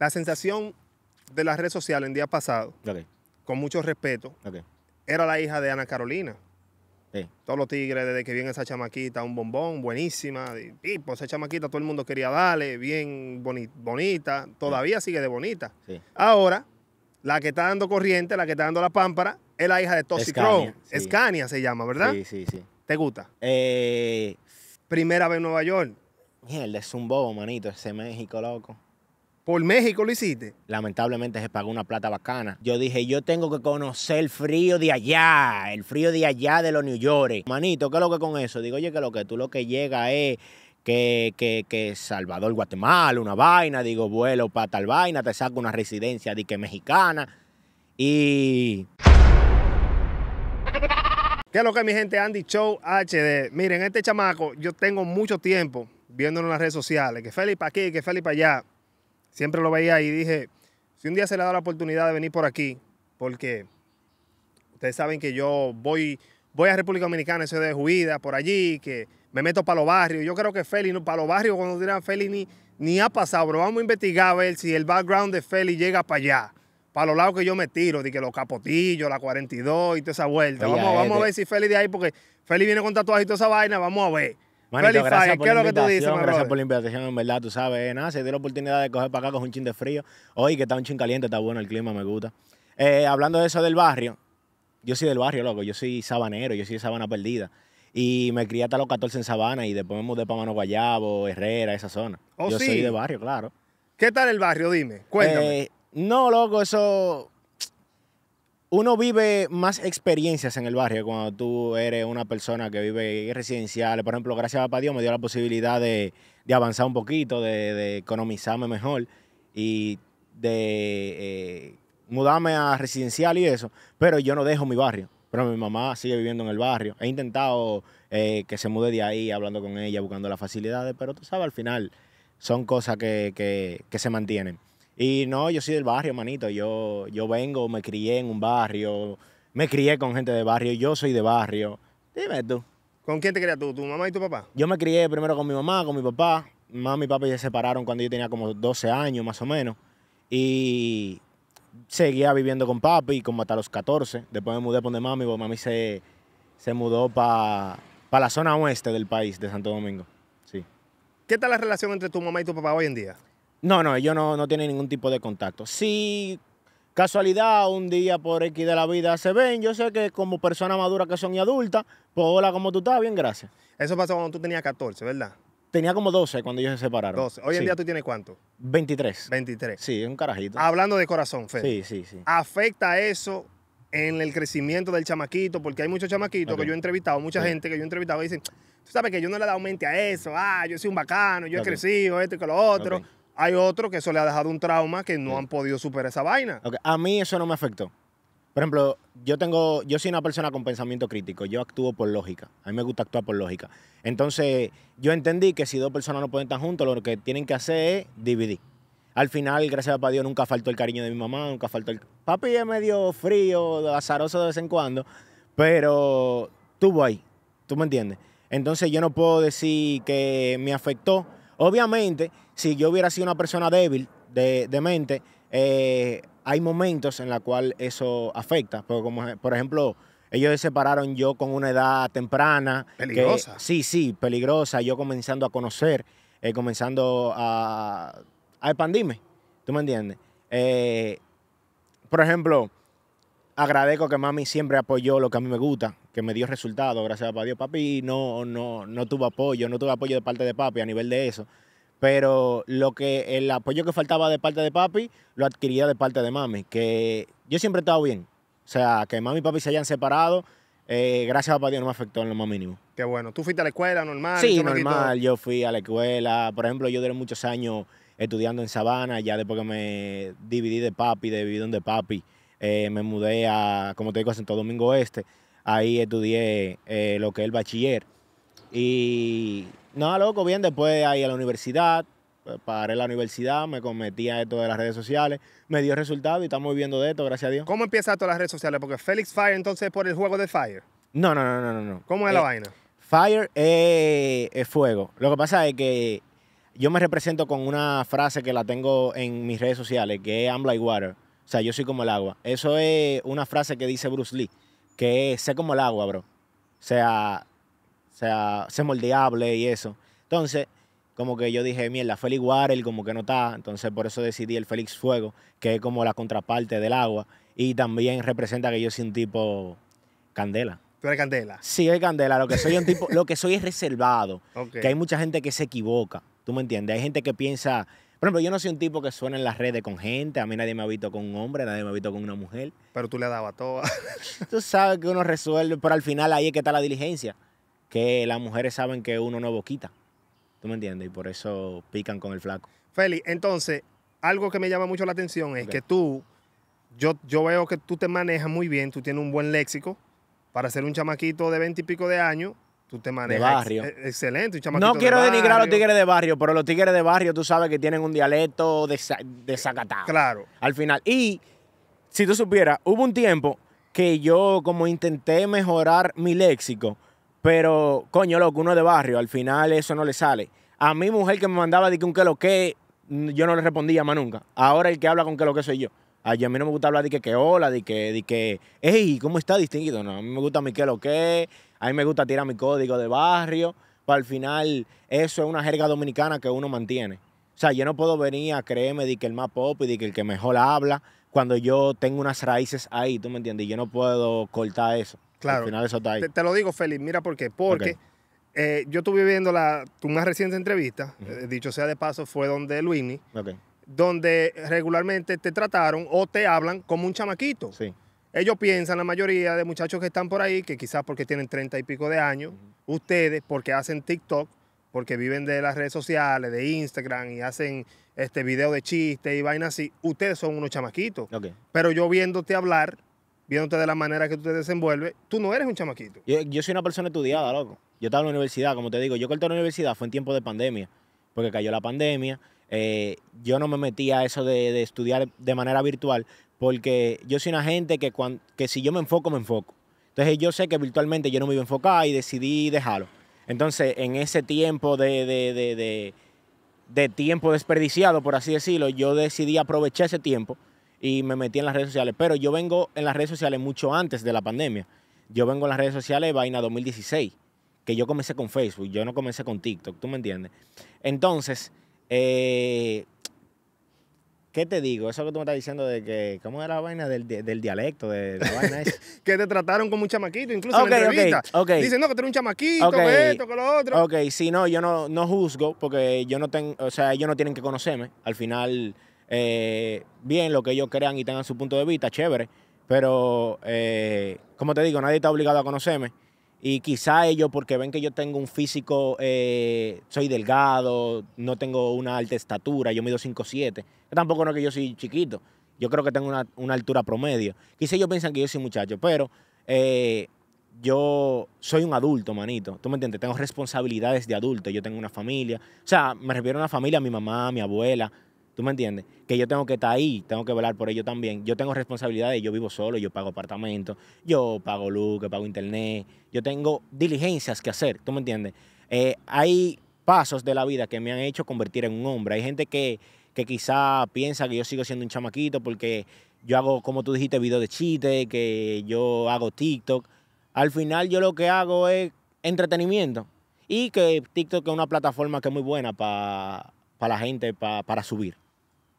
La sensación de las red sociales en día pasado, con mucho respeto, era la hija de Ana Carolina. Todos los tigres, desde que viene esa chamaquita, un bombón, buenísima. Tipo, esa chamaquita todo el mundo quería darle, bien bonita, todavía sigue de bonita. Ahora, la que está dando corriente, la que está dando la pámpara, es la hija de Toxicron. Escania se llama, ¿verdad? Sí, sí, sí. ¿Te gusta? Eh, Primera vez en Nueva York. Mierda, es un bobo, manito, ese México, loco. ¿Por México lo hiciste? Lamentablemente se pagó una plata bacana. Yo dije, yo tengo que conocer el frío de allá, el frío de allá de los New York. Manito, ¿qué es lo que con eso? Digo, oye, que lo que tú lo que llega es que, que, Salvador, Guatemala, una vaina. Digo, vuelo para tal vaina, te saco una residencia de que mexicana. Y... ¿Qué es lo que mi gente? Andy Show HD. Miren, este chamaco, yo tengo mucho tiempo viéndolo en las redes sociales, que Felipe aquí, que Felipe allá siempre lo veía y dije, si un día se le da la oportunidad de venir por aquí, porque ustedes saben que yo voy, voy a República Dominicana, soy de Juida, por allí, que me meto para los barrios. Yo creo que Feli, no, para los barrios, cuando dirán Feli ni, ha pasado, pero vamos a investigar a ver si el background de Feli llega para allá. Para los lados que yo me tiro, de que los capotillos, la 42 y toda esa vuelta. vamos, vamos a ver si Feli de ahí, porque Feli viene con tatuajes y toda esa vaina, vamos a ver gracias por Gracias por la invitación, en verdad, tú sabes. Eh, nada, se dio la oportunidad de coger para acá con un chin de frío. Hoy que está un chin caliente, está bueno el clima, me gusta. Eh, hablando de eso del barrio, yo soy del barrio, loco. Yo soy sabanero, yo soy de sabana perdida. Y me crié hasta los 14 en sabana y después me mudé para Mano Guayabo, Herrera, esa zona. Oh, yo soy de barrio, claro. ¿Qué tal el barrio? Dime, cuéntame. Eh, no, loco, eso uno vive más experiencias en el barrio cuando tú eres una persona que vive residencial. Por ejemplo, gracias a Papá Dios me dio la posibilidad de, de avanzar un poquito, de, economizarme mejor y de eh, mudarme a residencial y eso. Pero yo no dejo mi barrio. Pero mi mamá sigue viviendo en el barrio. He intentado eh, que se mude de ahí, hablando con ella, buscando las facilidades, pero tú sabes, al final son cosas que, que se mantienen. Y no, yo soy del barrio, manito. Yo, yo vengo, me crié en un barrio, me crié con gente de barrio, yo soy de barrio. Dime tú. ¿Con quién te criaste tú? ¿Tu mamá y tu papá? Yo me crié primero con mi mamá, con mi papá. Mamá y papá se separaron cuando yo tenía como 12 años, más o menos. Y seguía viviendo con papi como hasta los 14. Después me mudé donde mami, porque mami se, se mudó para la zona oeste del país, de Santo Domingo. Sí. ¿Qué tal la relación entre tu mamá y tu papá hoy en día? No, no, ellos no, no tienen ningún tipo de contacto. Si casualidad un día por X de la vida se ven, yo sé que como personas maduras que son y adulta, pues hola, ¿cómo tú estás? Bien, gracias. Eso pasó cuando tú tenías 14, ¿verdad? Tenía como 12 cuando ellos se separaron. 12. Hoy en día tú tienes cuánto? 23. 23. Sí, es un carajito. Hablando de corazón, Fede. Sí, sí, sí. ¿Afecta eso en el crecimiento del chamaquito? Porque hay muchos chamaquitos que yo he entrevistado, mucha gente que yo he entrevistado y dicen, tú sabes que yo no le he dado mente a eso, ah, yo soy un bacano, yo he crecido, esto y lo otro. Hay otro que eso le ha dejado un trauma que no han podido superar esa vaina. A mí eso no me afectó. Por ejemplo, yo tengo, yo soy una persona con pensamiento crítico, yo actúo por lógica, a mí me gusta actuar por lógica. Entonces, yo entendí que si dos personas no pueden estar juntos, lo que tienen que hacer es dividir. Al final, gracias a Dios, nunca faltó el cariño de mi mamá, nunca faltó el... Papi es medio frío, azaroso de vez en cuando, pero estuvo ahí, ¿tú me entiendes? Entonces, yo no puedo decir que me afectó, Obviamente, si yo hubiera sido una persona débil de, mente, eh, hay momentos en los cuales eso afecta. por ejemplo, ellos se separaron yo con una edad temprana. Peligrosa. sí, sí, peligrosa. Yo comenzando a conocer, eh, comenzando a, expandirme. ¿Tú me entiendes? Eh, por ejemplo, agradezco que mami siempre apoyó lo que a mí me gusta que me dio resultado, gracias a Dios. Papi no, no, no tuvo apoyo, no tuve apoyo de parte de papi a nivel de eso. Pero lo que el apoyo que faltaba de parte de papi lo adquiría de parte de mami, que yo siempre he estado bien. O sea, que mami y papi se hayan separado, eh, gracias a Dios no me afectó en lo más mínimo. Qué bueno. ¿Tú fuiste a la escuela normal? Sí, normal. Yo fui a la escuela. Por ejemplo, yo duré muchos años estudiando en Sabana. Ya después que me dividí de papi, de vivir donde papi, eh, me mudé a, como te digo, a Santo Domingo Este. Ahí estudié eh, lo que es el bachiller. Y nada, loco, bien, después ahí a la universidad, pues, paré la universidad, me cometí a esto de las redes sociales, me dio resultado y estamos viviendo de esto, gracias a Dios. ¿Cómo empieza todas las redes sociales? Porque Félix Fire entonces por el juego de Fire. No, no, no, no, no. ¿Cómo es la eh, vaina? Fire eh, es, fuego. Lo que pasa es que yo me represento con una frase que la tengo en mis redes sociales, que es I'm like water. O sea, yo soy como el agua. Eso es una frase que dice Bruce Lee que es como el agua, bro. Sea, sea, sea moldeable y eso. Entonces, como que yo dije, mierda, Félix Water, como que no está, entonces por eso decidí el Félix Fuego, que es como la contraparte del agua, y también representa que yo soy un tipo candela. ¿Tú eres candela? Sí, soy candela, lo que soy, un tipo, lo que soy es reservado, que hay mucha gente que se equivoca, ¿tú me entiendes? Hay gente que piensa por ejemplo, yo no soy un tipo que suena en las redes con gente. A mí nadie me ha visto con un hombre, nadie me ha visto con una mujer. Pero tú le dabas todo. tú sabes que uno resuelve, pero al final ahí es que está la diligencia. Que las mujeres saben que uno no boquita. ¿Tú me entiendes? Y por eso pican con el flaco. Feli, entonces, algo que me llama mucho la atención es que tú, yo, yo veo que tú te manejas muy bien, tú tienes un buen léxico para ser un chamaquito de veinte y pico de años tú te manejas. De barrio. E-, excelente. no quiero denigrar a los tigres de barrio, pero los tigres de barrio tú sabes que tienen un dialecto de, De claro. Al final. Y si tú supieras, hubo un tiempo que yo como intenté mejorar mi léxico, pero coño, loco, uno de barrio, al final eso no le sale. A mi mujer que me mandaba de que un que lo que, yo no le respondía más nunca. Ahora el que habla con que lo que soy yo. A mí no me gusta hablar de que, que hola, de que, de que, hey, ¿cómo está distinguido? No, a mí me gusta mi que lo que, a mí me gusta tirar mi código de barrio, para pues al final eso es una jerga dominicana que uno mantiene. O sea, yo no puedo venir a creerme de que el más pop y de que el que mejor habla cuando yo tengo unas raíces ahí, ¿tú me entiendes? Y yo no puedo cortar eso. Claro. Al final eso está ahí. Te, lo digo, Félix, mira por qué. Porque eh, yo estuve viendo la, tu más reciente entrevista, eh, dicho sea de paso, fue donde Luini. Okay donde regularmente te trataron o te hablan como un chamaquito. Sí. Ellos piensan, la mayoría de muchachos que están por ahí, que quizás porque tienen treinta y pico de años, ustedes porque hacen TikTok, porque viven de las redes sociales, de Instagram y hacen este video de chistes y vainas así, ustedes son unos chamaquitos. Okay. Pero yo viéndote hablar, viéndote de la manera que tú te desenvuelves, tú no eres un chamaquito. Yo, yo soy una persona estudiada, loco. Yo estaba en la universidad, como te digo, yo corté la universidad, fue en tiempo de pandemia, porque cayó la pandemia eh, yo no me metí a eso de, estudiar de manera virtual porque yo soy una gente que, cuando, que si yo me enfoco, me enfoco. Entonces yo sé que virtualmente yo no me iba a enfocar y decidí dejarlo. Entonces en ese tiempo de, de tiempo desperdiciado, por así decirlo, yo decidí aprovechar ese tiempo y me metí en las redes sociales. Pero yo vengo en las redes sociales mucho antes de la pandemia. Yo vengo en las redes sociales vaina 2016, que yo comencé con Facebook, yo no comencé con TikTok, ¿tú me entiendes? Entonces, eh, ¿Qué te digo? Eso que tú me estás diciendo de que, ¿cómo era la vaina del, dialecto? De, la vaina que te trataron como un chamaquito, incluso en Dicen, no, que tú eres un chamaquito, con esto, con lo otro. Ok, si no, yo no, no juzgo, porque yo no tengo, o sea, ellos no tienen que conocerme. Al final, eh, bien, lo que ellos crean y tengan su punto de vista, chévere. Pero, eh, como te digo, nadie está obligado a conocerme. Y quizá ellos, porque ven que yo tengo un físico, eh, soy delgado, no tengo una alta estatura, yo mido 5'7". Tampoco no es que yo soy chiquito, yo creo que tengo una, altura promedio. Quizá ellos piensan que yo soy muchacho, pero eh, yo soy un adulto, manito. ¿Tú me entiendes? Tengo responsabilidades de adulto, yo tengo una familia. O sea, me refiero a una familia, a mi mamá, a mi abuela, ¿Tú me entiendes? Que yo tengo que estar ahí, tengo que velar por ello también. Yo tengo responsabilidades, yo vivo solo, yo pago apartamento, yo pago luz, que pago internet, yo tengo diligencias que hacer, ¿tú me entiendes? Eh, hay pasos de la vida que me han hecho convertir en un hombre. Hay gente que, que quizá piensa que yo sigo siendo un chamaquito porque yo hago, como tú dijiste, videos de chiste, que yo hago TikTok. Al final yo lo que hago es entretenimiento. Y que TikTok es una plataforma que es muy buena para para la gente para, para subir.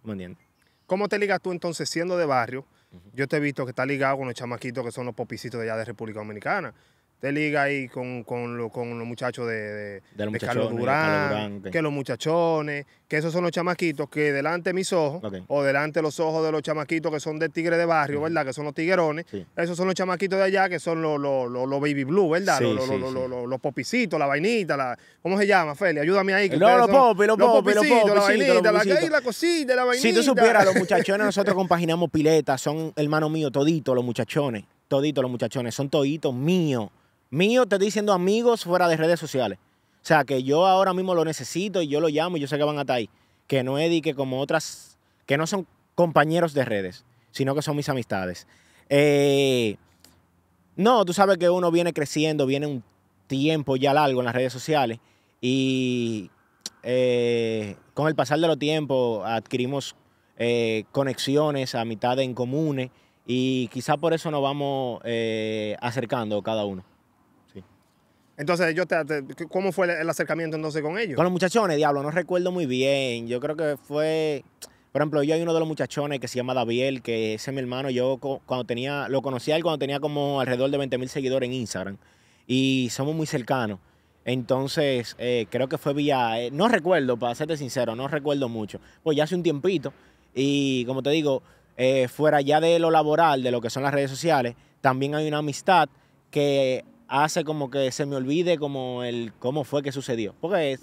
¿Me entiendes? ¿Cómo te ligas tú entonces siendo de barrio? Yo te he visto que estás ligado con los chamaquitos que son los popisitos de allá de República Dominicana. Te liga ahí con, los muchachos de, Carlos Durán, que los muchachones, que esos son los chamaquitos que delante de mis ojos, o delante de los ojos de los chamaquitos que son de tigre de barrio, ¿verdad? Que son los tiguerones. Esos son los chamaquitos de allá que son los, los, los, baby blue, ¿verdad? los, sí, los, popicitos, la vainita, la, ¿cómo se llama, Feli? Ayúdame ahí. Que no, los popis, los popis, los popis, la vainita, la, cosita, la vainita. Si tú supieras, los muchachones nosotros compaginamos piletas, son hermano mío, todito los muchachones, todito los muchachones, son toditos míos mío, te estoy diciendo amigos fuera de redes sociales. O sea, que yo ahora mismo lo necesito y yo lo llamo y yo sé que van a ahí. Que no edique como otras, que no son compañeros de redes, sino que son mis amistades. Eh, no, tú sabes que uno viene creciendo, viene un tiempo ya largo en las redes sociales y eh, con el pasar de los tiempos adquirimos eh, conexiones a mitad en comunes y quizá por eso nos vamos acercando cada uno. Entonces, yo ¿cómo fue el acercamiento entonces con ellos? Con los muchachones, diablo, no recuerdo muy bien. Yo creo que fue, por ejemplo, yo hay uno de los muchachones que se llama David, que es mi hermano. Yo cuando tenía, lo conocí a él cuando tenía como alrededor de 20.000 seguidores en Instagram. Y somos muy cercanos. Entonces, eh, creo que fue vía, eh, no recuerdo, para serte sincero, no recuerdo mucho. Pues ya hace un tiempito. Y como te digo, eh, fuera ya de lo laboral, de lo que son las redes sociales, también hay una amistad que hace como que se me olvide como el cómo fue que sucedió. Porque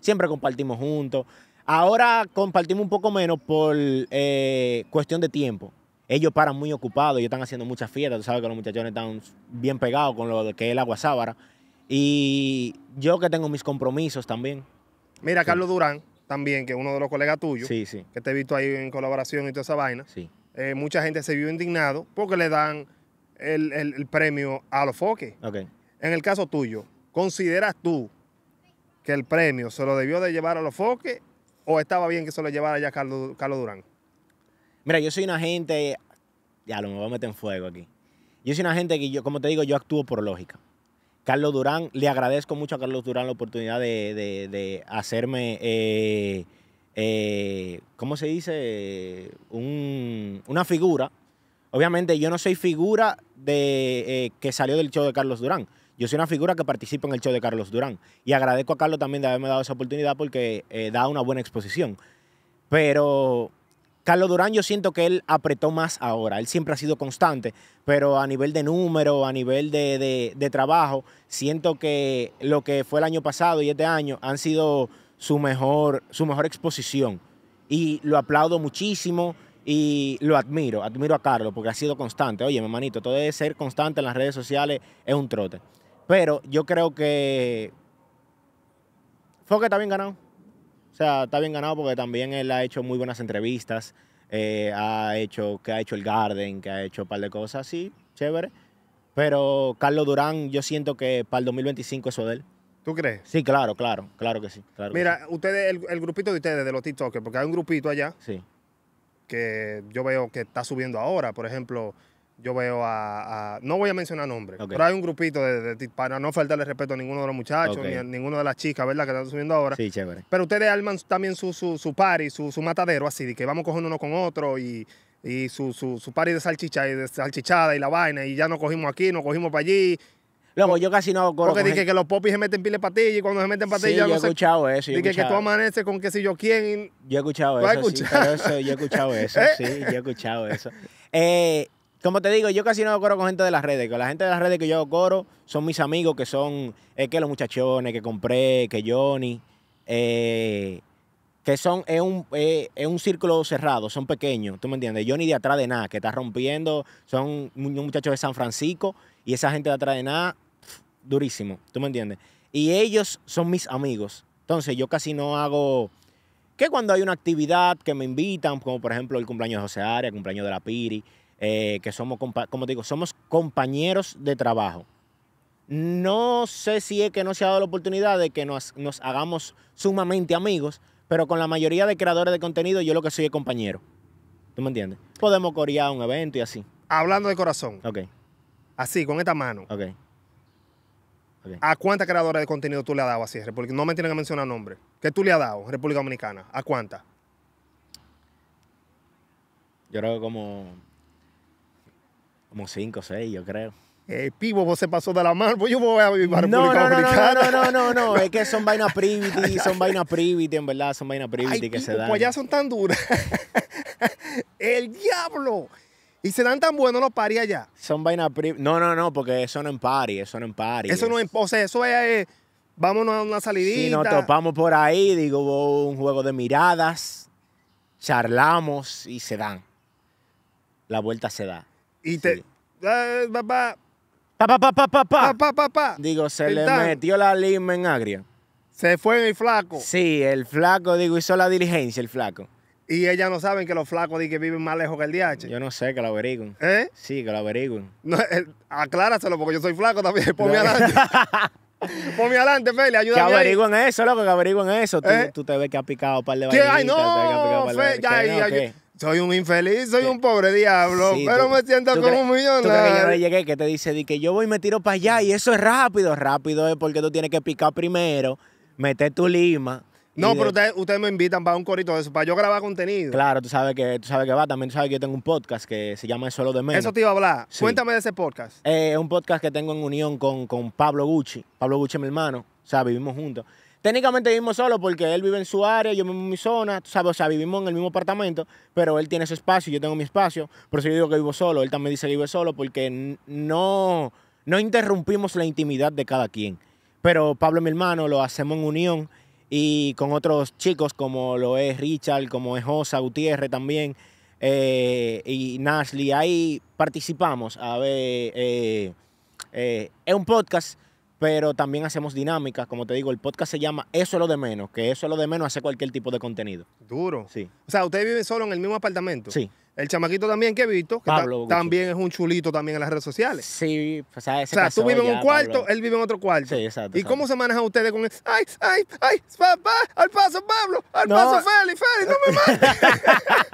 siempre compartimos juntos. Ahora compartimos un poco menos por eh, cuestión de tiempo. Ellos paran muy ocupados, ellos están haciendo muchas fiestas. Tú sabes que los muchachones están bien pegados con lo que es el agua sábara. Y yo que tengo mis compromisos también. Mira, Carlos Durán, también, que es uno de los colegas tuyos, sí, sí. que te he visto ahí en colaboración y toda esa vaina. Sí. Eh, mucha gente se vio indignado porque le dan el, premio a los foques. En el caso tuyo, ¿consideras tú que el premio se lo debió de llevar a los foques o estaba bien que se lo llevara ya Carlos, Carlos Durán? Mira, yo soy una gente, ya lo me voy a meter en fuego aquí. Yo soy una gente que yo, como te digo, yo actúo por lógica. Carlos Durán, le agradezco mucho a Carlos Durán la oportunidad de, hacerme, eh, eh, ¿cómo se dice? Un, una figura. Obviamente yo no soy figura de, eh, que salió del show de Carlos Durán. Yo soy una figura que participa en el show de Carlos Durán. Y agradezco a Carlos también de haberme dado esa oportunidad porque eh, da una buena exposición. Pero Carlos Durán yo siento que él apretó más ahora. Él siempre ha sido constante, pero a nivel de número, a nivel de, de trabajo, siento que lo que fue el año pasado y este año han sido su mejor, su mejor exposición. Y lo aplaudo muchísimo. Y lo admiro, admiro a Carlos porque ha sido constante. Oye, mi hermanito, todo debe ser constante en las redes sociales es un trote. Pero yo creo que Foque está bien ganado. O sea, está bien ganado porque también él ha hecho muy buenas entrevistas. Eh, ha hecho, que ha hecho el Garden, que ha hecho un par de cosas así, chévere. Pero Carlos Durán, yo siento que para el 2025 eso de él. ¿Tú crees? Sí, claro, claro, claro que sí. Mira, ustedes, el, el, grupito de ustedes, de los TikTokers, porque hay un grupito allá. Sí que yo veo que está subiendo ahora. Por ejemplo, yo veo a, no voy a mencionar nombres, pero hay un grupito de, para no faltarle respeto a ninguno de los muchachos, ni a ninguno de las chicas, ¿verdad? Que están subiendo ahora. Sí, chévere. Pero ustedes arman también su, su, su party, su, su matadero, así, de que vamos cogiendo uno con otro y su, su, su party de salchicha y de salchichada y la vaina, y ya nos cogimos aquí, nos cogimos para allí, Luego, yo casi no corro. Porque dije que los popis se meten pile patillas y cuando se meten patillas. Sí, yo he escuchado eso. dije que tú amaneces con que si yo quién. Yo he escuchado eso, Yo he escuchado eso, sí, yo he escuchado eso. Eh, como te digo, yo casi no hago coro con gente de las redes. la gente de las redes que yo hago son mis amigos que son, es eh, que los muchachones, que compré, que Johnny. Eh, que son es un, círculo cerrado, son pequeños, ¿tú me entiendes? yo ni de atrás de nada, que está rompiendo, son muchachos de San Francisco y esa gente de atrás de nada, durísimo, ¿tú me entiendes? Y ellos son mis amigos. Entonces yo casi no hago... Que cuando hay una actividad que me invitan, como por ejemplo el cumpleaños de José área el cumpleaños de la Piri, eh, que somos, como digo, somos compañeros de trabajo. No sé si es que no se ha dado la oportunidad de que nos, nos hagamos sumamente amigos, pero con la mayoría de creadores de contenido, yo lo que soy es compañero. ¿Tú me entiendes? Podemos corear un evento y así. Hablando de corazón. Ok. Así, con esta mano. Ok. ¿A cuántas creadoras de contenido tú le has dado así? República? No me tienen que mencionar nombre. ¿Qué tú le has dado, República Dominicana? ¿A cuántas? Yo creo que como. Como cinco o seis, yo creo eh, Pivo se pasó de la mano, pues yo voy a vivir no, República no, No, no, no, no, es que son vainas privity, son vainas privity, en verdad, son vainas privity que se dan. Pues ya son tan duras. ¡El diablo! Y se dan tan buenos los paris allá. Son vainas privity. No, no, no, porque eso no en party, eso no en party. Eso no es o sea, eso es, eh, vámonos a una salidita. Si nos topamos por ahí, digo, un juego de miradas, charlamos y se dan. La vuelta se da. Y te... Eh, papá, Pa, pa, pa, pa, pa, pa. Pa, pa, Digo, se le metió la lima en agria. Se fue el flaco. Sí, el flaco, digo, hizo la diligencia, el flaco. Y ellas no saben que los flacos dicen que viven más lejos que el DH. Yo no sé, que lo averigüen. ¿Eh? Sí, que lo averigüen. Eh, acláraselo, porque yo soy flaco también. Ponme adelante. Ponme adelante, Feli, ayúdame. Que averigüen eso, loco, que averigüen eso. ¿Eh? Tú, te ves que ha picado un par de ¿Qué? Ay, no, ya, ya, soy un infeliz, soy un pobre diablo, pero me siento como un millonario. ¿Tú crees que yo llegué que te dice di que yo voy y me tiro para allá y eso es rápido? Rápido es porque tú tienes que picar primero, meter tu lima. No, pero ustedes usted me invitan para un corito de eso, para yo grabar contenido. Claro, tú sabes que tú sabes que va, también tú sabes que yo tengo un podcast que se llama solo de menos. Eso te iba a hablar. Cuéntame de ese podcast. Eh, es un podcast que tengo en unión con, con Pablo Gucci. Pablo Gucci es mi hermano, o sea, vivimos juntos. Técnicamente vivimos solo porque él vive en su área, yo vivo en mi zona, sabes, o sea, vivimos en el mismo apartamento, pero él tiene su espacio, yo tengo mi espacio, por eso yo digo que vivo solo, él también dice que vive solo porque no, no interrumpimos la intimidad de cada quien. Pero Pablo, mi hermano, lo hacemos en unión y con otros chicos como lo es Richard, como es Josa, Gutiérrez también, eh, y Nashley, ahí participamos. A ver, eh, eh, es un podcast pero también hacemos dinámicas. Como te digo, el podcast se llama Eso es lo de menos, que eso es lo de menos hace cualquier tipo de contenido. Duro. Sí. O sea, ustedes viven solo en el mismo apartamento. Sí. El chamaquito también que he visto, que también es un chulito también en las redes sociales. Sí, o pues, sea, ese O sea, tú vives en un cuarto, él vive en otro cuarto. Sí, exacto. ¿Y cómo se manejan ustedes con él? ¡Ay, ay, ay! ¡Papá! ¡Al paso, Pablo! ¡Al paso, Feli! ¡Feli, no me mates!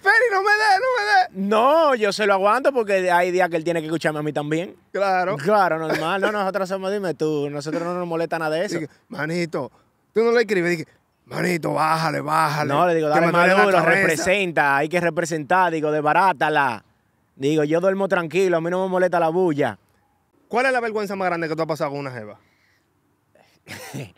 ¡Feli, no me dé, no me dé! No, yo se lo aguanto porque hay días que él tiene que escucharme a mí también. Claro. Claro, normal. No, nosotros somos, dime tú, nosotros no nos molesta nada de eso. Manito, tú no le escribes, dije manito, bájale, bájale. No, le digo, dale más duro, representa, hay que representar, digo, desbarátala. Digo, yo duermo tranquilo, a mí no me molesta la bulla. ¿Cuál es la vergüenza más grande que tú has pasado con una jeva?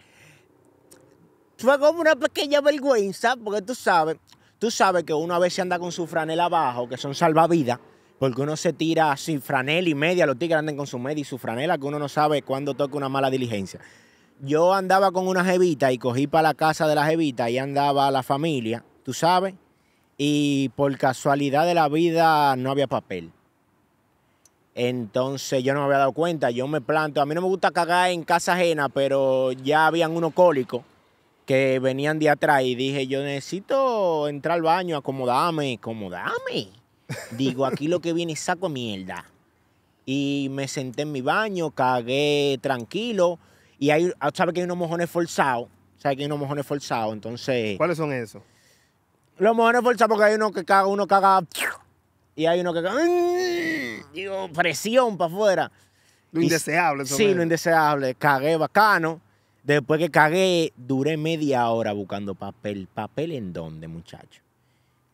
Fue como una pequeña vergüenza, porque tú sabes, tú sabes que uno a veces anda con su franela abajo, que son salvavidas, porque uno se tira sin franela y media, los tigres andan con su media y su franela, que uno no sabe cuándo toca una mala diligencia yo andaba con una jevita y cogí para la casa de la jevita y andaba la familia, tú sabes, y por casualidad de la vida no había papel. Entonces yo no me había dado cuenta, yo me planto, a mí no me gusta cagar en casa ajena, pero ya habían unos cólicos que venían de atrás y dije, yo necesito entrar al baño, acomodame, acomodame, Digo, aquí lo que viene es saco mierda. Y me senté en mi baño, cagué tranquilo, y hay, ah, ¿sabes que hay unos mojones forzados? ¿Sabes que hay unos mojones forzados? Entonces. ¿Cuáles son esos? Los mojones forzados porque hay uno que caga, uno caga. Y hay uno que caga. Digo, presión para afuera. Lo indeseable, Sí, lo indeseable. Cagué bacano. Después que cagué, duré media hora buscando papel. ¿Papel en dónde, muchacho?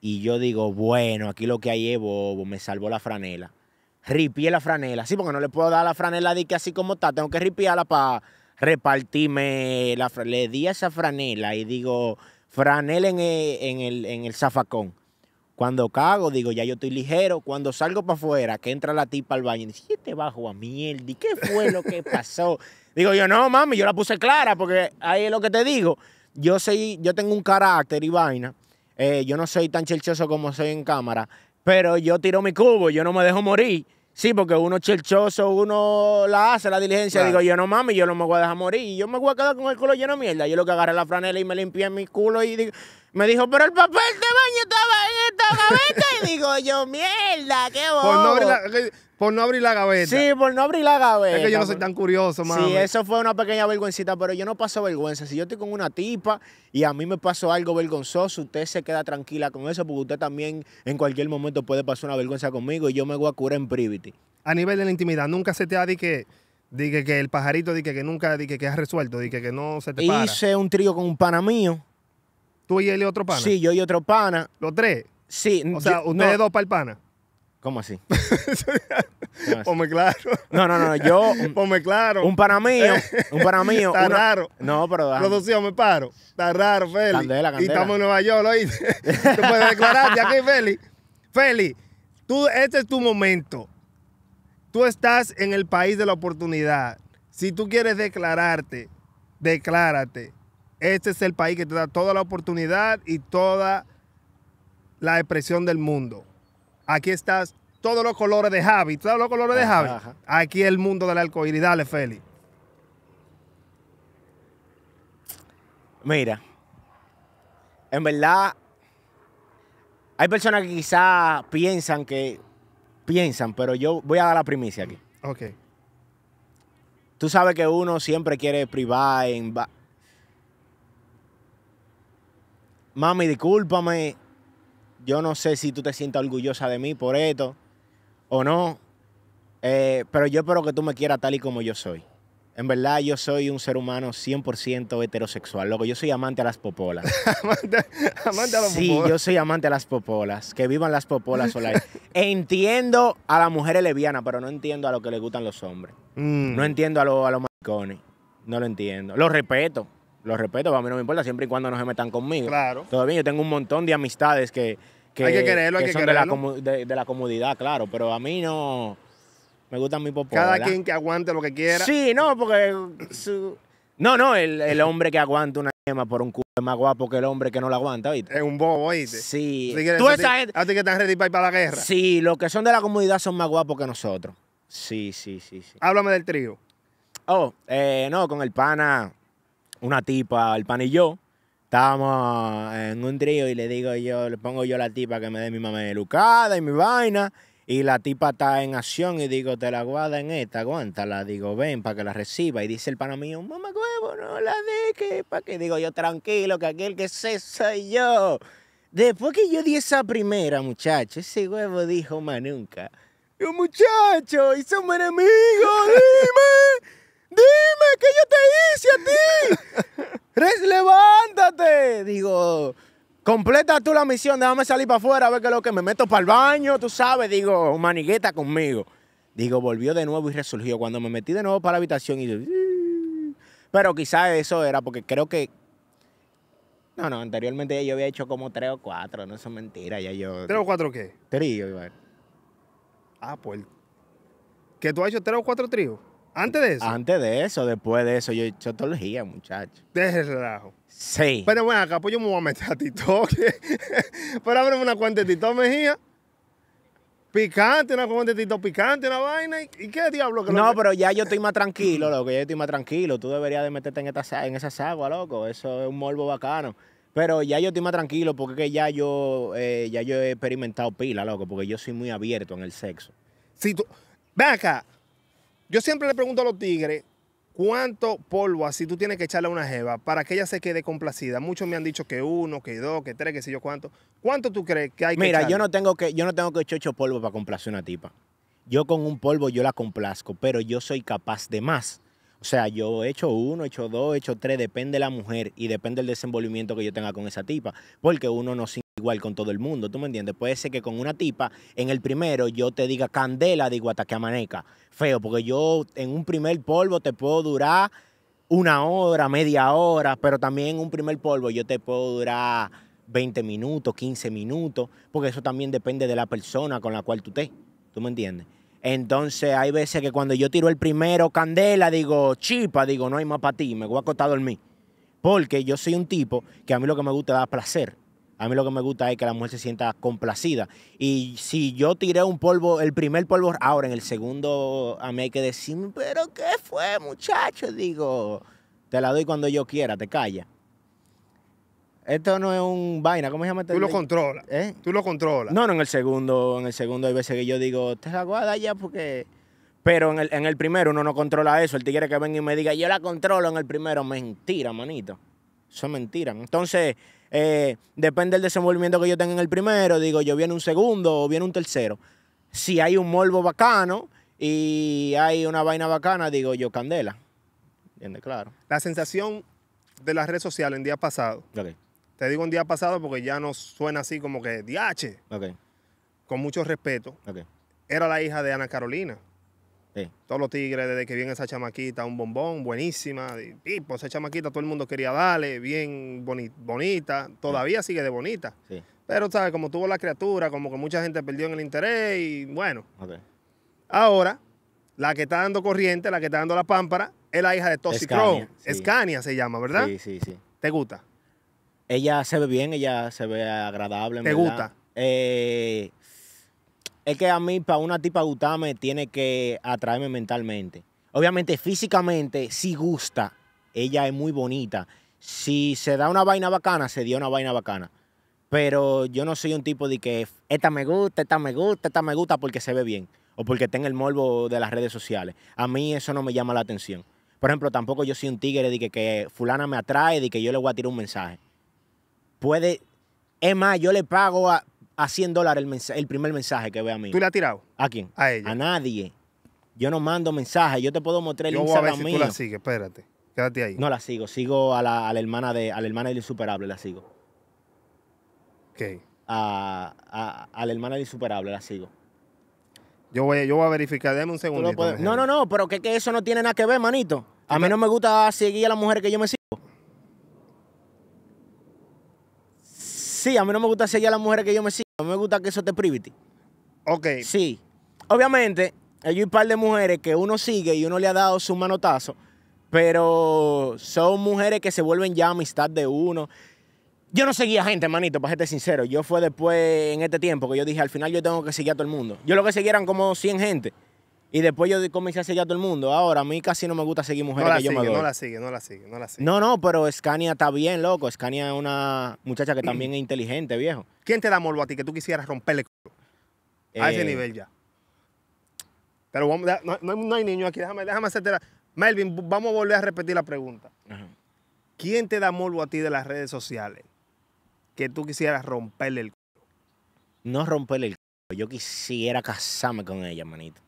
Y yo digo, bueno, aquí lo que hay es bobo, me salvó la franela. Ripié la franela, sí, porque no le puedo dar la franela de que así como está, tengo que ripiarla para repartíme la, le di esa franela y digo, franela en el, en el, en el zafacón. Cuando cago, digo, ya yo estoy ligero. Cuando salgo para afuera, que entra la tipa al baño, y dice, te este bajo a mierda? ¿Y qué fue lo que pasó? digo yo, no, mami, yo la puse clara, porque ahí es lo que te digo. Yo soy, yo tengo un carácter y vaina. Eh, yo no soy tan chelchoso como soy en cámara, pero yo tiro mi cubo, yo no me dejo morir. Sí, porque uno chelchoso, uno la hace la diligencia. Digo, yo no mami, yo no me voy a dejar morir. Y yo me voy a quedar con el culo lleno de mierda. Yo lo que agarré la franela y me limpié mi culo y me dijo, pero el papel de baño estaba en esta gaveta. y digo, yo, mierda, qué bobo. Pues no, por no abrir la gaveta. Sí, por no abrir la gaveta. Es que yo no soy tan curioso, mami. Sí, eso fue una pequeña vergüencita, pero yo no paso vergüenza. Si yo estoy con una tipa y a mí me pasó algo vergonzoso, usted se queda tranquila con eso porque usted también en cualquier momento puede pasar una vergüenza conmigo y yo me voy a curar en privity. A nivel de la intimidad, nunca se te ha dicho que... que el pajarito, di que nunca, di que has resuelto, di que no se te para. Hice un trío con un pana mío. ¿Tú y él y otro pana? Sí, yo y otro pana. ¿Los tres? Sí. O sea, ustedes dos para el pana. ¿Cómo así? Ponme claro. No, no, no, yo. Un, Ponme claro. Un para mío. Un para mío. Está raro. No, pero. Producción, me paro. Está raro, Feli. Y estamos en Nueva York, ¿lo Tú puedes declararte aquí, Feli. Feli, tú, este es tu momento. Tú estás en el país de la oportunidad. Si tú quieres declararte, declárate. Este es el país que te da toda la oportunidad y toda la expresión del mundo. Aquí estás todos los colores de Javi. Todos los colores de Javi. Aquí el mundo del Y Dale, Feli. Mira, en verdad, hay personas que quizás piensan que piensan, pero yo voy a dar la primicia aquí. Ok. Tú sabes que uno siempre quiere privar en. Mami, discúlpame, yo no sé si tú te sientas orgullosa de mí por esto o no, eh, pero yo espero que tú me quieras tal y como yo soy. En verdad, yo soy un ser humano 100% heterosexual. Loco, yo soy amante a las popolas. amante, a las popolas. Sí, yo soy amante a las popolas. Que vivan las popolas entiendo a las mujeres lesbianas, pero no entiendo a lo que les gustan los hombres. Mm. No entiendo a los maricones. No lo entiendo. Lo respeto lo respeto, a mí no me importa, siempre y cuando no se metan conmigo. Claro. Todavía yo tengo un montón de amistades que, hay que, quererlo, hay que son De, la de, comodidad, claro, pero a mí no me gustan mi popó. Cada quien que aguante lo que quiera. Sí, no, porque no, no, el, hombre que aguanta una yema por un culo es más guapo que el hombre que no la aguanta, ¿viste? Es un bobo, ¿oíste? Sí. Tú esa gente... que están ready para ir para la guerra. Sí, los que son de la comunidad son más guapos que nosotros. Sí, sí, sí, sí. Háblame del trío. Oh, eh, no, con el pana una tipa, el pan y yo, estábamos en un trío y le digo yo, le pongo yo la tipa que me dé mi mamá lucada y mi vaina. Y la tipa está en acción y digo, te la guarda en esta, aguántala. Digo, ven para que la reciba. Y dice el pana mío, mamá huevo, no la deje Para que digo yo, tranquilo, que aquel que sé soy yo. Después que yo di esa primera, muchacho, ese huevo dijo, más nunca. Yo, muchacho, y somos enemigos, dime. Dime, ¿qué yo te hice a ti? Res, levántate. Digo, completa tú la misión, déjame salir para afuera a ver qué es lo que me meto para el baño, tú sabes. Digo, manigueta conmigo. Digo, volvió de nuevo y resurgió. Cuando me metí de nuevo para la habitación y... pero quizás eso era porque creo que... No, no, anteriormente yo había hecho como tres o cuatro, no son mentiras, mentira, ya yo... ¿Tres o cuatro qué? Trío, Iván. Ah, pues... ¿Que tú has hecho tres o cuatro tríos? Antes de eso. Antes de eso, después de eso, yo he hecho muchachos. muchacho. el relajo. Sí. Pero bueno, acá pues yo me voy a meter a TikTok. Pero ábreme una cuenta Mejía. Picante, una cuenta picante, una vaina. ¿Y qué diablo que No, pero ya yo estoy más tranquilo, loco. Ya yo estoy más tranquilo. Tú deberías de meterte en, esta, en esas aguas, loco. Eso es un morbo bacano. Pero ya yo estoy más tranquilo porque ya yo, eh, ya yo he experimentado pila, loco. Porque yo soy muy abierto en el sexo. Si tú... Ven acá. Yo siempre le pregunto a los tigres cuánto polvo así tú tienes que echarle a una jeva para que ella se quede complacida. Muchos me han dicho que uno, que dos, que tres, que sé yo cuánto. ¿Cuánto tú crees que hay que Mira, yo no tengo que yo no tengo que echar ocho polvo para complacer una tipa. Yo con un polvo yo la complazco, pero yo soy capaz de más. O sea, yo he hecho uno, he hecho dos, he hecho tres, depende de la mujer y depende del desenvolvimiento que yo tenga con esa tipa, porque uno no igual con todo el mundo, ¿tú me entiendes? Puede ser que con una tipa, en el primero yo te diga candela, digo amaneca. feo, porque yo en un primer polvo te puedo durar una hora, media hora, pero también en un primer polvo yo te puedo durar 20 minutos, 15 minutos, porque eso también depende de la persona con la cual tú estés, ¿tú me entiendes? Entonces hay veces que cuando yo tiro el primero candela, digo, chipa, digo, no hay más para ti, me voy a acostar a dormir. Porque yo soy un tipo que a mí lo que me gusta es dar placer. A mí lo que me gusta es que la mujer se sienta complacida. Y si yo tiré un polvo, el primer polvo ahora, en el segundo a mí hay que decir, pero ¿qué fue muchacho? Digo, te la doy cuando yo quiera, te calla. Esto no es un vaina, ¿cómo se llama? Este Tú lo controlas. ¿Eh? Tú lo controlas. No, no, en el segundo, en el segundo hay veces que yo digo, te la ya porque... Pero en el, en el primero uno no controla eso. El tigre que venga y me diga, yo la controlo en el primero, mentira, manito. Eso es mentira. Entonces, eh, depende del desenvolvimiento que yo tenga en el primero, digo, yo viene un segundo o viene un tercero. Si hay un molvo bacano y hay una vaina bacana, digo, yo candela. Claro. La sensación de las redes sociales en día pasado. Te digo en día pasado porque ya no suena así como que DH. Con mucho respeto. Era la hija de Ana Carolina. Todos los tigres, desde que viene esa chamaquita, un bombón, buenísima. Tipo, esa chamaquita todo el mundo quería darle, bien bonita. Todavía sigue de bonita. Pero, ¿sabes? Como tuvo la criatura, como que mucha gente perdió en el interés y bueno. Ahora, la que está dando corriente, la que está dando la pámpara, es la hija de Toxicron. Scania se llama, ¿verdad? Sí, sí, sí. ¿Te gusta? Ella se ve bien, ella se ve agradable. ¿Te gusta? Eh, es que a mí, para una tipa gustarme, tiene que atraerme mentalmente. Obviamente, físicamente, si gusta. Ella es muy bonita. Si se da una vaina bacana, se dio una vaina bacana. Pero yo no soy un tipo de que esta me gusta, esta me gusta, esta me gusta porque se ve bien. O porque tenga el morbo de las redes sociales. A mí eso no me llama la atención. Por ejemplo, tampoco yo soy un tigre de que, fulana me atrae, y que yo le voy a tirar un mensaje. Puede, es más, yo le pago a, a 100 dólares el, primer mensaje que ve a mí. ¿Tú le has tirado? ¿A quién? A ella. A nadie. Yo no mando mensajes. Yo te puedo mostrar el yo voy a ver si tú la sigues, espérate. Quédate ahí. No la sigo. Sigo a la, hermana de a hermana del insuperable, la sigo. ¿Qué? A, la hermana del insuperable, la sigo. Yo voy, yo a verificar, Deme un segundo. No, no, no, pero que, que eso no tiene nada que ver, manito. A mí no me gusta seguir a la mujer que yo me sigo. Sí, a mí no me gusta seguir a las mujeres que yo me sigo. A me gusta que eso te privity. Ok. Sí. Obviamente, hay un par de mujeres que uno sigue y uno le ha dado su manotazo, pero son mujeres que se vuelven ya amistad de uno. Yo no seguía gente, manito, para ser sincero. Yo fue después, en este tiempo, que yo dije, al final yo tengo que seguir a todo el mundo. Yo lo que seguía eran como 100 gente. Y después yo comencé a sellar a todo el mundo. Ahora, a mí casi no me gusta seguir mujeres no que No la sigue, no la sigue, no la sigue. No, no, pero Scania está bien, loco. Scania es una muchacha que también es inteligente, viejo. ¿Quién te da morbo a ti que tú quisieras romperle el culo? A ese eh. nivel ya. Pero no, hay niños aquí, déjame, hacerte la... Melvin, vamos a volver a repetir la pregunta. ¿Quién te da morbo a ti de las redes sociales que tú quisieras romperle el culo? No romperle el culo. Yo quisiera casarme con ella, manito.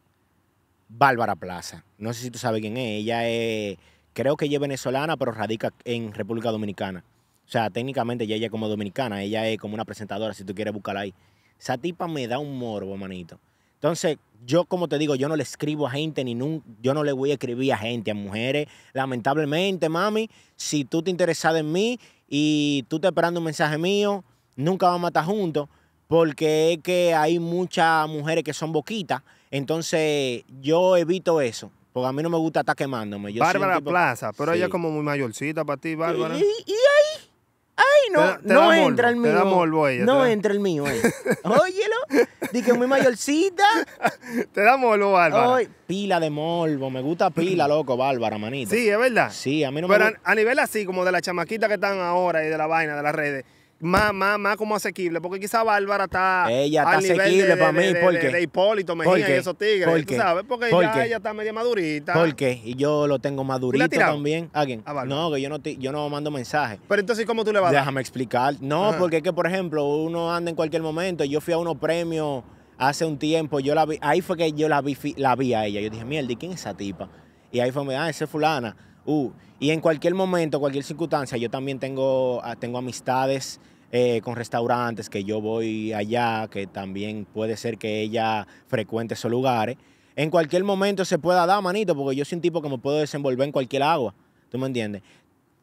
Bárbara Plaza. No sé si tú sabes quién es. Ella es, creo que ella es venezolana, pero radica en República Dominicana. O sea, técnicamente ella es como dominicana. Ella es como una presentadora, si tú quieres buscarla ahí. Esa tipa me da un morbo, manito. Entonces, yo como te digo, yo no le escribo a gente, ni nunca, yo no le voy a escribir a gente, a mujeres. Lamentablemente, mami, si tú te interesas en mí y tú te esperando un mensaje mío, nunca vamos a estar juntos porque es que hay muchas mujeres que son boquitas, entonces yo evito eso. Porque a mí no me gusta estar quemándome. Bárbara Plaza, pero ella es como muy mayorcita para ti, Bárbara. ¿Y, ahí? ahí? no, no entra el mío. Te da morbo ella, no entra el mío. ella. Óyelo. Dije muy mayorcita. te da morbo, Bárbara. pila de morbo. Me gusta pila, loco, Bárbara, manito. Sí, es verdad. Sí, a mí no me gusta. Pero a nivel así, como de las chamaquitas que están ahora y de la vaina, de las redes más, más, más como asequible, porque quizá Bárbara está. Ella está asequible para mí, ¿por qué? De Hipólito Mejía y esos tigres, sabes? Porque ya ella está media madurita. ¿Por qué? Y yo lo tengo madurito también. alguien ah, no, que yo no, yo no mando mensajes. Pero entonces, ¿cómo tú le vas a Déjame explicar. No, porque es que, por ejemplo, uno anda en cualquier momento. Yo fui a unos premios hace un tiempo, yo la vi, ahí fue que yo la vi, la vi a ella. Yo dije, mierda, ¿y quién es esa tipa? Y ahí fue, ah, esa es fulana. Uh, y en cualquier momento, cualquier circunstancia, yo también tengo, ah, tengo amistades eh, con restaurantes, que yo voy allá, que también puede ser que ella frecuente esos lugares. En cualquier momento se pueda dar, manito, porque yo soy un tipo que me puedo desenvolver en cualquier agua. ¿Tú me entiendes?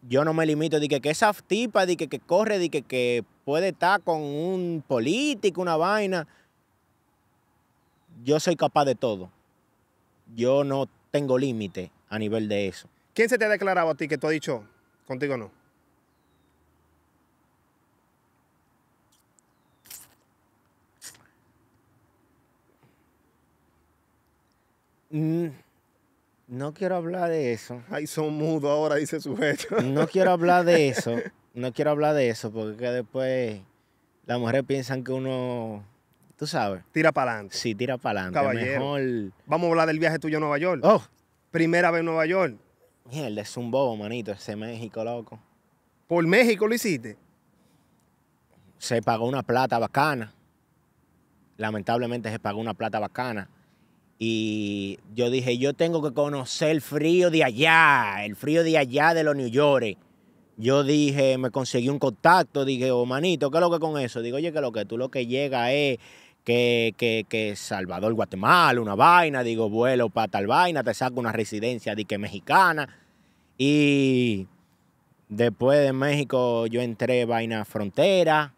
Yo no me limito de que, que esa tipa, de que, que corre, de que, que puede estar con un político, una vaina. Yo soy capaz de todo. Yo no tengo límite a nivel de eso. ¿Quién se te ha declarado a ti que tú has dicho contigo no? Mm, no quiero hablar de eso. Ay, son mudo ahora, dice su sujeto. No quiero hablar de eso. No quiero hablar de eso porque después las mujeres piensan que uno, tú sabes. Tira para adelante. Sí, tira para adelante. Caballero. Mejor... Vamos a hablar del viaje tuyo a Nueva York. Oh. Primera vez en Nueva York. Mierda, es un bobo, manito, ese México, loco. ¿Por México lo hiciste? Se pagó una plata bacana. Lamentablemente se pagó una plata bacana y yo dije, yo tengo que conocer el frío de allá, el frío de allá de los New York. Yo dije, me conseguí un contacto, dije, oh manito, ¿qué es lo que con eso? Digo, oye, que lo que tú lo que llega es que, que, Salvador, Guatemala, una vaina, digo, vuelo para tal vaina, te saco una residencia de que mexicana. Y después de México yo entré vaina frontera.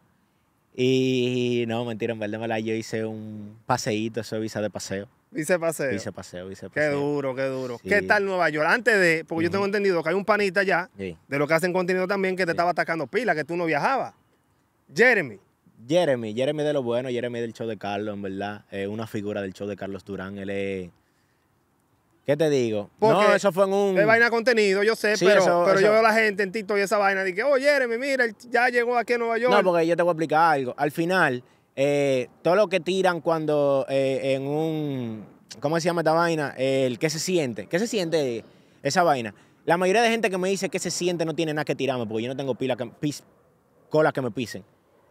Y no, mentira, en verdad, yo hice un paseíto, eso visa de paseo. Hice paseo. Hice paseo, hice paseo. Qué duro, qué duro. ¿Qué tal Nueva York? Antes de, porque yo tengo entendido que hay un panita ya de lo que hacen contenido también, que te estaba atacando pila, que tú no viajabas. Jeremy. Jeremy, Jeremy de lo bueno, Jeremy del show de Carlos, en verdad. una figura del show de Carlos Durán. Él es. ¿Qué te digo? no, eso fue en un. Es vaina contenido, yo sé, pero, pero yo veo a la gente en TikTok y esa vaina. que, oh, Jeremy, mira, ya llegó aquí a Nueva York. No, porque yo te voy a explicar algo. Al final, eh, todo lo que tiran cuando eh, en un, ¿cómo se llama esta vaina? El que se siente, ¿qué se siente esa vaina? La mayoría de gente que me dice que se siente no tiene nada que tirarme porque yo no tengo pila que, pis, colas que me pisen.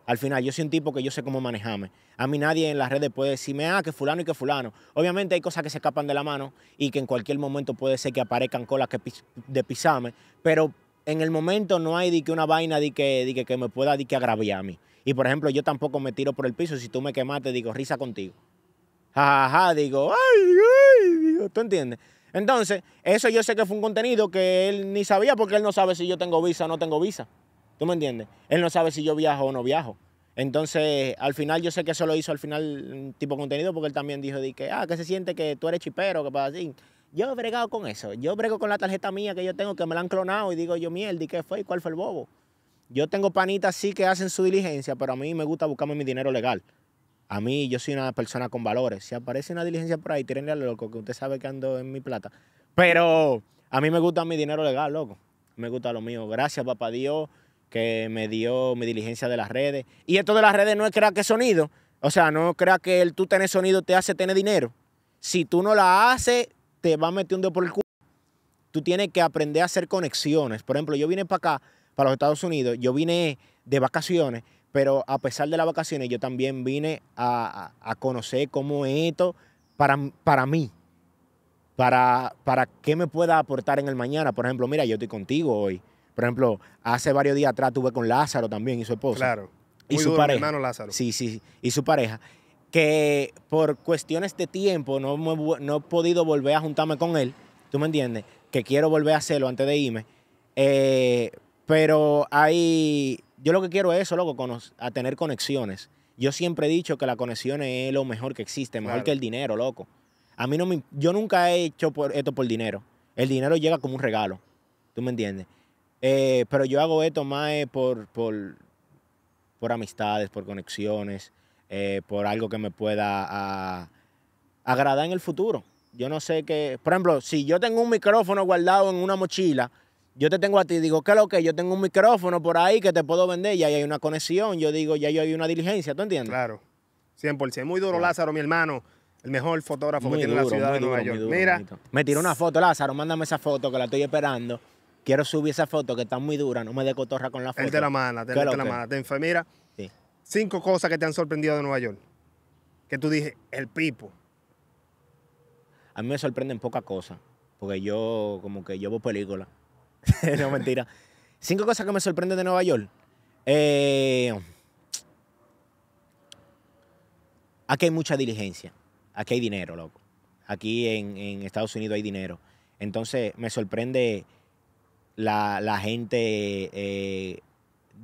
Al final, yo soy un tipo que yo sé cómo manejarme. A mí nadie en las redes puede decirme, ah, que fulano y que fulano. Obviamente hay cosas que se escapan de la mano y que en cualquier momento puede ser que aparezcan colas que de pisarme, pero en el momento no hay de que una vaina di que, que, me pueda de que agraviar a mí. Y por ejemplo, yo tampoco me tiro por el piso. Si tú me quemaste, digo, risa contigo. Jajaja, ja, ja, digo, ay, ay, digo, ¿tú entiendes? Entonces, eso yo sé que fue un contenido que él ni sabía porque él no sabe si yo tengo visa o no tengo visa. ¿Tú me entiendes? Él no sabe si yo viajo o no viajo. Entonces, al final yo sé que eso lo hizo al final tipo contenido porque él también dijo di que, ah, que se siente que tú eres chipero, que pasa así. Yo he bregado con eso. Yo brego con la tarjeta mía que yo tengo que me la han clonado y digo yo, mierda, ¿y qué fue? ¿Y cuál fue el bobo? Yo tengo panitas sí que hacen su diligencia, pero a mí me gusta buscarme mi dinero legal. A mí, yo soy una persona con valores. Si aparece una diligencia por ahí, tírenle loco, que usted sabe que ando en mi plata. Pero a mí me gusta mi dinero legal, loco. Me gusta lo mío. Gracias, papá Dios, que me dio mi diligencia de las redes. Y esto de las redes no es crear que sonido. O sea, no crea que el tú tener sonido te hace tener dinero. Si tú no la haces, te va a meter un dedo por el culo. Tú tienes que aprender a hacer conexiones. Por ejemplo, yo vine para acá para los Estados Unidos. Yo vine de vacaciones, pero a pesar de las vacaciones, yo también vine a, a, conocer cómo es esto para, para mí. Para, para qué me pueda aportar en el mañana. Por ejemplo, mira, yo estoy contigo hoy. Por ejemplo, hace varios días atrás tuve con Lázaro también y su esposa. Claro. y su pareja. hermano Lázaro. Sí, sí, y su pareja. Que por cuestiones de tiempo no, no he podido volver a juntarme con él. ¿Tú me entiendes? Que quiero volver a hacerlo antes de irme. Eh, pero hay, yo lo que quiero es eso, loco, a tener conexiones. Yo siempre he dicho que la conexión es lo mejor que existe, mejor que el dinero, loco. A mí no yo nunca he hecho esto por dinero. El dinero llega como un regalo, ¿tú me entiendes? Eh, pero yo hago esto más por, por, amistades, por conexiones, eh, por algo que me pueda ah, agradar en el futuro. Yo no sé qué, por ejemplo, si yo tengo un micrófono guardado en una mochila, yo te tengo a ti, digo, ¿qué es lo que? Yo tengo un micrófono por ahí que te puedo vender y ahí hay una conexión. Yo digo, ya yo hay una diligencia, ¿tú entiendes? Claro, 100%. Muy duro, Lázaro, mi hermano. El mejor fotógrafo que tiene la ciudad de Nueva York. Mira. Me tiró una foto, Lázaro, mándame esa foto que la estoy esperando. Quiero subir esa foto que está muy dura, no me dé cotorra con la foto. Él te la manda, te, te la manda. Te enfermera. Sí. Cinco cosas que te han sorprendido de Nueva York. Que tú dije, el pipo. A mí me sorprenden pocas cosas. Porque yo, como que llevo películas no, mentira. Cinco cosas que me sorprenden de Nueva York. Eh, aquí hay mucha diligencia. Aquí hay dinero, loco. Aquí en, Estados Unidos hay dinero. Entonces me sorprende la, gente eh,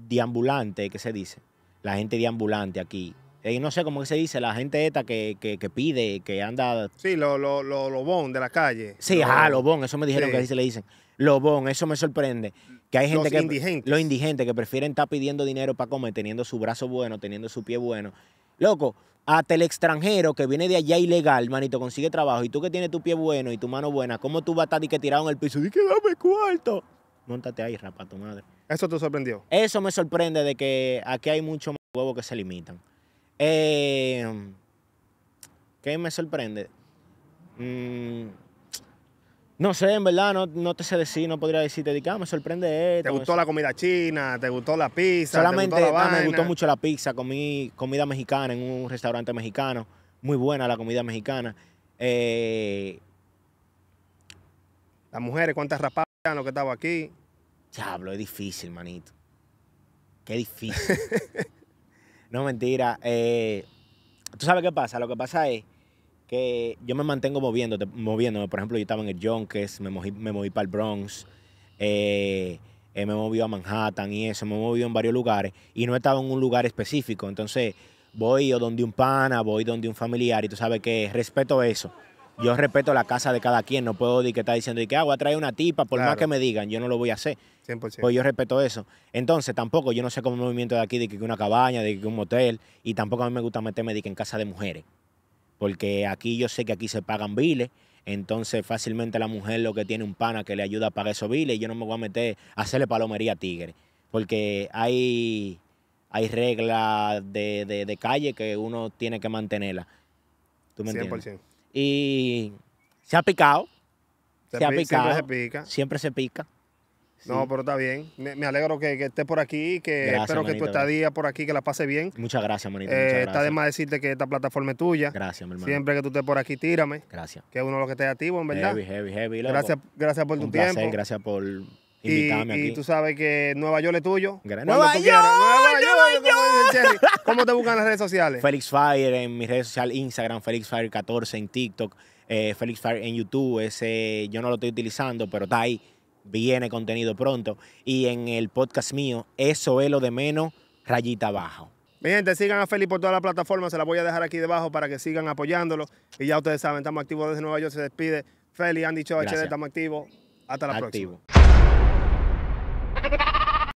deambulante, que se dice? La gente diambulante aquí. Eh, no sé cómo se dice, la gente esta que, pide, que anda. Sí, los lo, bon de la calle. Sí, ajá, los bon, eso me dijeron que así se le dicen bon, eso me sorprende. Que hay gente los Indigentes. Los indigentes que prefieren estar pidiendo dinero para comer, teniendo su brazo bueno, teniendo su pie bueno. Loco, hasta el extranjero que viene de allá ilegal, manito, consigue trabajo. Y tú que tienes tu pie bueno y tu mano buena, ¿cómo tú vas a estar y que tirado en el piso? Y que dame cuarto. Móntate ahí, rapa, tu madre. ¿Eso te sorprendió? Eso me sorprende de que aquí hay muchos más huevos que se limitan. Eh, ¿Qué me sorprende? Mmm... No sé, en verdad, no, te sé decir, no podría decirte, ah, me sorprende esto. ¿Te gustó la comida china? ¿Te gustó la pizza? Solamente me gustó mucho la pizza, comí comida mexicana en un restaurante mexicano. Muy buena la comida mexicana. Eh. Las mujeres, ¿cuántas rapadas lo que estaba aquí? Diablo, es difícil, manito. Qué difícil. no, mentira. Eh. ¿Tú sabes qué pasa? Lo que pasa es que yo me mantengo moviendo, moviéndome. Por ejemplo, yo estaba en el Yonkers, me moví, me moví para el Bronx, eh, eh, me moví a Manhattan y eso, me moví en varios lugares y no estaba en un lugar específico. Entonces, voy o donde un pana, voy donde un familiar y tú sabes que respeto eso. Yo respeto la casa de cada quien, no puedo decir que está diciendo que agua ah, trae una tipa, por más que me digan, yo no lo voy a hacer. 100%. Pues yo respeto eso. Entonces, tampoco, yo no sé cómo el movimiento de aquí, de que una cabaña, de que un motel, y tampoco a mí me gusta meterme de que en casa de mujeres porque aquí yo sé que aquí se pagan viles, entonces fácilmente la mujer lo que tiene un pana que le ayuda a pagar esos biles, y yo no me voy a meter a hacerle palomería a tigre, porque hay, hay reglas de, calle que uno tiene que mantenerla. ¿Tú me 100%. Y se ha picado. Se, ha picado. pica. Siempre se pica. No, pero está bien. Me, alegro que, estés por aquí, que espero que tu estadía por aquí, que la pase bien. Muchas gracias, manito. Eh, está de más decirte que esta plataforma es tuya. Gracias, mi hermano. Siempre que tú estés por aquí, tírame. Gracias. Que uno de los que esté activo, en verdad. Heavy, heavy, heavy. Gracias, por tu tiempo. Gracias por invitarme y, aquí. Y tú sabes que Nueva York es tuyo. Nueva, York, Nueva, York, ¿Cómo, te buscan las redes sociales? Felix Fire en mi redes social Instagram, Felix Fire 14 en TikTok, eh, Felix Fire en YouTube. Ese yo no lo estoy utilizando, pero está ahí viene contenido pronto. Y en el podcast mío, eso es lo de menos, rayita abajo. Mi gente, sigan a Feli por toda la plataforma se la voy a dejar aquí debajo para que sigan apoyándolo. Y ya ustedes saben, estamos activos desde Nueva York, se despide. Feli, han dicho HD, estamos activos. Hasta la próxima.